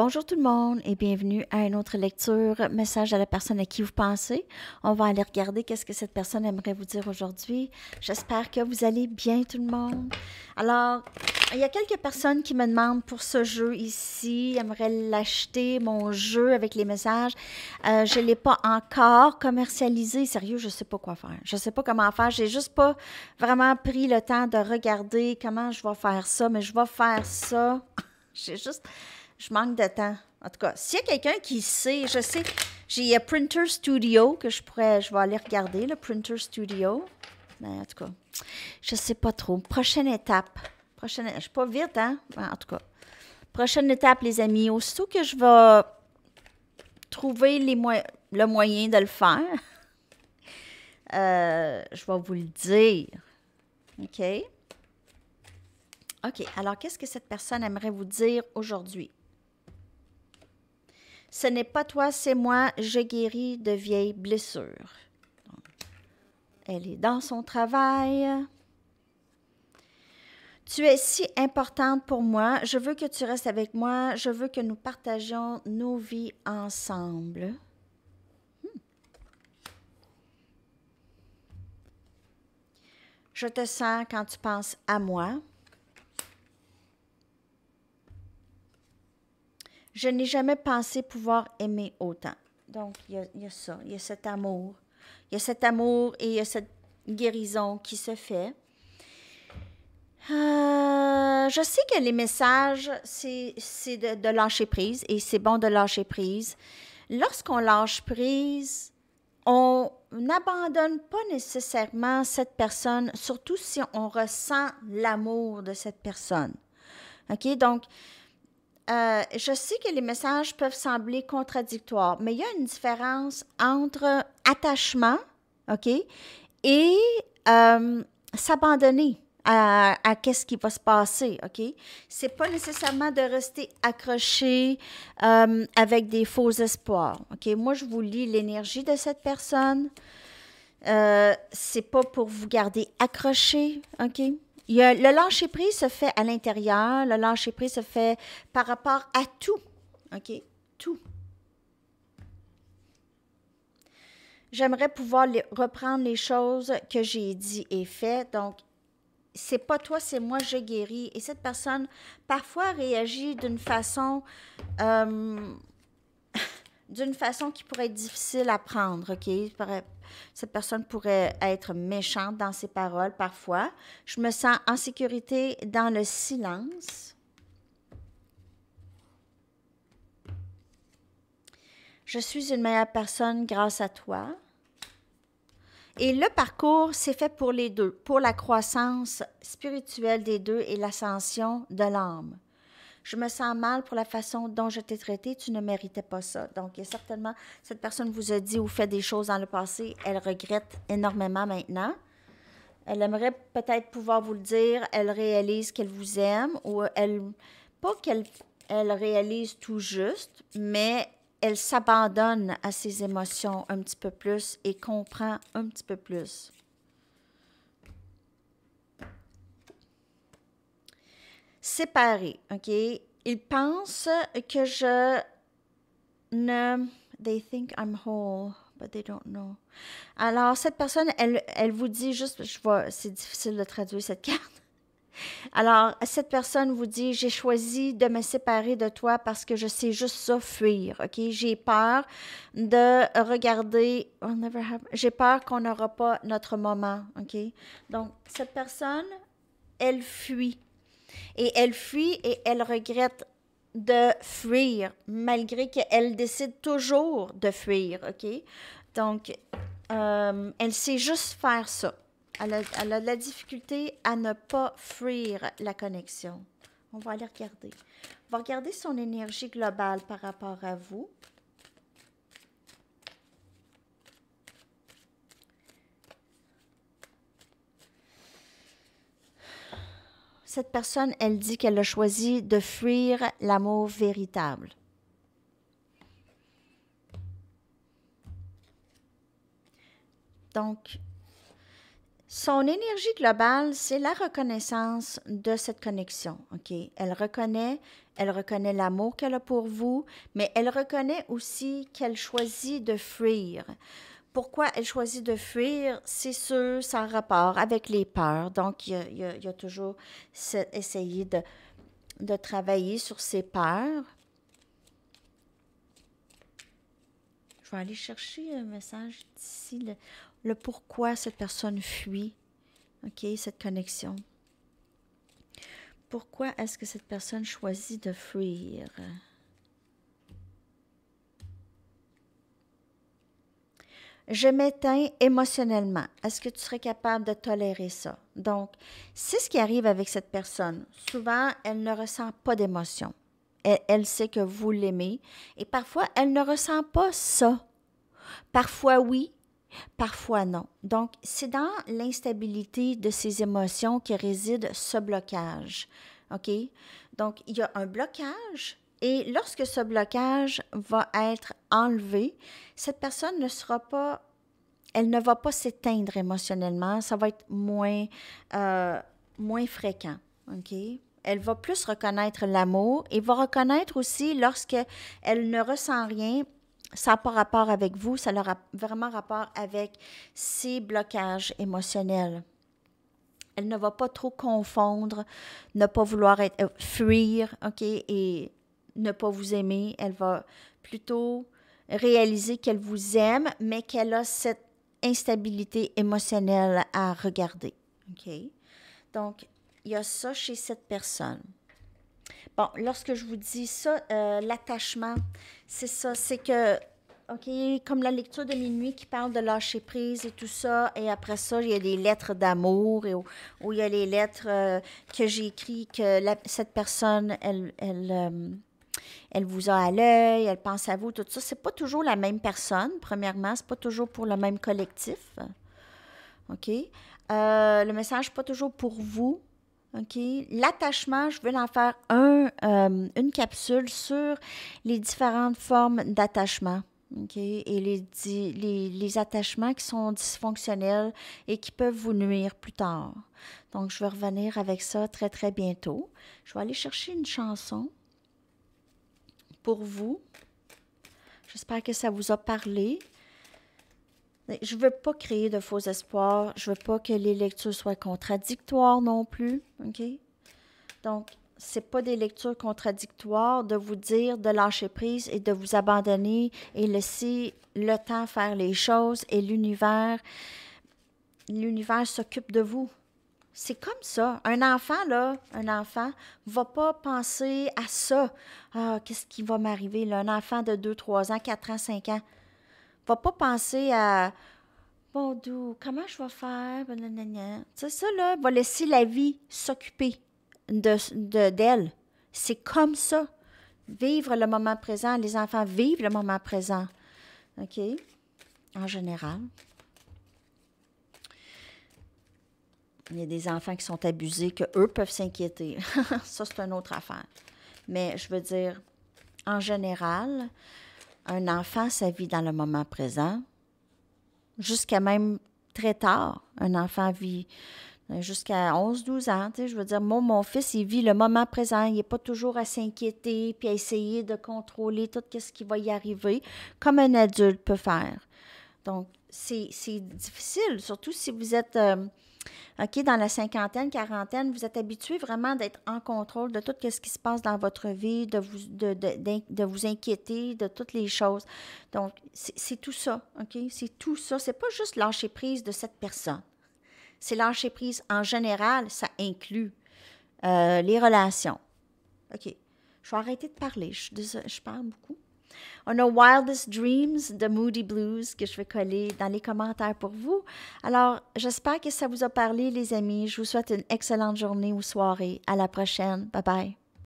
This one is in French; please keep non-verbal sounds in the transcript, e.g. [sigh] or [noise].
Bonjour tout le monde et bienvenue à une autre lecture, message à la personne à qui vous pensez. On va aller regarder qu'est-ce que cette personne aimerait vous dire aujourd'hui. J'espère que vous allez bien tout le monde. Alors, il y a quelques personnes qui me demandent pour ce jeu ici, aimeraient l'acheter, mon jeu avec les messages. Euh, je ne l'ai pas encore commercialisé. Sérieux, je ne sais pas quoi faire. Je ne sais pas comment faire. J'ai juste pas vraiment pris le temps de regarder comment je vais faire ça, mais je vais faire ça. [laughs] J'ai juste je manque de temps. En tout cas, s'il y a quelqu'un qui sait, je sais, j'ai Printer Studio que je pourrais, je vais aller regarder, le Printer Studio. Mais en tout cas, je ne sais pas trop. Prochaine étape. Prochaine, je suis pas vite, hein? En tout cas. Prochaine étape, les amis. Aussitôt que je vais trouver les le moyen de le faire, [laughs] euh, je vais vous le dire. OK? OK. Alors, qu'est-ce que cette personne aimerait vous dire aujourd'hui? Ce n'est pas toi, c'est moi, je guéris de vieilles blessures. Elle est dans son travail. Tu es si importante pour moi. Je veux que tu restes avec moi. Je veux que nous partagions nos vies ensemble. Hmm. Je te sens quand tu penses à moi. je n'ai jamais pensé pouvoir aimer autant. Donc, il y, a, ça, il y a cet amour. Il y a cet amour et il y a cette guérison qui se fait. Euh, je sais que les messages, c'est de, de, lâcher prise et c'est bon de lâcher prise. Lorsqu'on lâche prise, on n'abandonne pas nécessairement cette personne, surtout si on ressent l'amour de cette personne. OK? Donc, euh, je sais que les messages peuvent sembler contradictoires, mais il y a une différence entre attachement, OK, et euh, s'abandonner à, qu'est-ce qui va se passer, OK? C'est pas nécessairement de rester accroché euh, avec des faux espoirs, OK? Moi, je vous lis l'énergie de cette personne. Euh, c'est pas pour vous garder accroché, OK? le lâcher-prise se fait à l'intérieur, le lâcher-prise se fait par rapport à tout. OK? Tout. J'aimerais pouvoir reprendre les choses que j'ai dit et fait. Donc, c'est pas toi, c'est moi, je guéris. Et cette personne, parfois, réagit d'une façon euh, d'une façon qui pourrait être difficile à prendre, Cette personne pourrait être méchante dans ses paroles parfois. Je me sens en sécurité dans le silence. Je suis une meilleure personne grâce à toi. Et le parcours, c'est fait pour les deux, pour la croissance spirituelle des deux et l'ascension de l'âme je me sens mal pour la façon dont je t'ai traité, tu ne méritais pas ça. Donc, certainement, cette personne vous a dit ou fait des choses dans le passé, elle regrette énormément maintenant. Elle aimerait peut-être pouvoir vous le dire, elle réalise qu'elle vous aime ou elle, pas qu'elle réalise tout juste, mais elle s'abandonne à ses émotions un petit peu plus et comprend un petit peu plus. séparés, OK? Ils pensent que je ne... They think I'm whole, but they don't know. Alors, cette personne, elle, elle vous dit juste, je vois, c'est difficile de traduire cette carte. Alors, cette personne vous dit, j'ai choisi de me séparer de toi parce que je sais juste ça, fuir, OK? J'ai peur de regarder, j'ai peur qu'on n'aura pas notre moment, OK? Donc, cette personne, elle fuit, et elle fuit et elle regrette de fuir, malgré qu'elle décide toujours de fuir, OK? Donc, euh, elle sait juste faire ça. Elle a, elle a, de la difficulté à ne pas fuir la connexion. On va aller regarder. On va regarder son énergie globale par rapport à vous. cette personne, elle dit qu'elle a choisi de fuir l'amour véritable. Donc, son énergie globale, c'est la reconnaissance de cette connexion. Ok, Elle reconnaît, elle reconnaît l'amour qu'elle a pour vous, mais elle reconnaît aussi qu'elle choisit de fuir pourquoi elle choisit de fuir, c'est sûr, ça rapport avec les peurs. Donc, il y a, toujours essayé de, travailler sur ses peurs. Je vais aller chercher un message d'ici, le, pourquoi cette personne fuit, OK, cette connexion. Pourquoi est-ce que cette personne choisit de fuir? je m'éteins émotionnellement. Est-ce que tu serais capable de tolérer ça? Donc, c'est ce qui arrive avec cette personne. Souvent, elle ne ressent pas d'émotion. Elle, sait que vous l'aimez et parfois, elle ne ressent pas ça. Parfois, oui. Parfois non. Donc, c'est dans l'instabilité de ces émotions que réside ce blocage. OK? Donc, il y a un blocage et lorsque ce blocage va être enlevé, cette personne ne sera pas, elle ne va pas s'éteindre émotionnellement, ça va être moins, euh, moins fréquent. OK? Elle va plus reconnaître l'amour et va reconnaître aussi lorsque elle ne ressent rien, ça n'a pas rapport avec vous, ça a vraiment rapport avec ses blocages émotionnels. Elle ne va pas trop confondre, ne pas vouloir euh, fuir, OK, et ne pas vous aimer, elle va plutôt réaliser qu'elle vous aime, mais qu'elle a cette instabilité émotionnelle à regarder. OK? Donc, il y a ça chez cette personne. Bon, lorsque je vous dis ça, euh, l'attachement, c'est ça, c'est que OK, comme la lecture de minuit qui parle de lâcher prise et tout ça. Et après ça, il y a des lettres d'amour et il y a les lettres euh, que j'ai écrites que cette personne, elle, elle, euh, elle vous a à l'œil, elle pense à vous, tout ça. n'est pas toujours la même personne, premièrement. C'est pas toujours pour le même collectif. OK? Euh, le message, pas toujours pour vous. OK? L'attachement, je vais en faire euh, une capsule sur les différentes formes d'attachement. Et les, les, attachements qui sont dysfonctionnels et qui peuvent vous nuire plus tard. Donc, je vais revenir avec ça très, très bientôt. Je vais aller chercher une chanson vous. J'espère que ça vous a parlé. Je veux pas créer de faux espoirs. Je veux pas que les lectures soient contradictoires non plus. OK? Donc, ce pas des lectures contradictoires de vous dire de lâcher prise et de vous abandonner et laisser le temps faire les choses et l'univers l'univers s'occupe de vous. C'est comme ça. Un enfant, là, un enfant va pas penser à ça. Ah, qu'est-ce qui va m'arriver, là? Un enfant de 2, 3 ans, 4 ans, 5 ans va pas penser à Bon, comment je vais faire? C'est ça, là, va laisser la vie s'occuper De, d'elle. C'est comme ça. Vivre le moment présent. Les enfants vivent le moment présent. OK? En général. Il y a des enfants qui sont abusés, que eux peuvent s'inquiéter. [laughs] ça, c'est une autre affaire. Mais je veux dire, en général, un enfant, ça vit dans le moment présent, jusqu'à même très tard. Un enfant vit jusqu'à 11-12 ans. je veux dire, moi, mon fils, il vit le moment présent. Il n'est pas toujours à s'inquiéter puis à essayer de contrôler tout ce qui va y arriver, comme un adulte peut faire. Donc, c'est difficile, surtout si vous êtes... Euh, OK, dans la cinquantaine, quarantaine, vous êtes habitué vraiment d'être en contrôle de tout ce qui se passe dans votre vie, de vous, de, vous inquiéter de toutes les choses. Donc, c'est tout ça, OK? C'est tout ça. C'est pas juste lâcher prise de cette personne. C'est lâcher prise en général, ça inclut euh, les relations. OK. Je vais arrêter de parler. je parle beaucoup. On a Wildest Dreams de Moody Blues que je vais coller dans les commentaires pour vous. Alors, j'espère que ça vous a parlé, les amis. Je vous souhaite une excellente journée ou soirée. À la prochaine. Bye bye.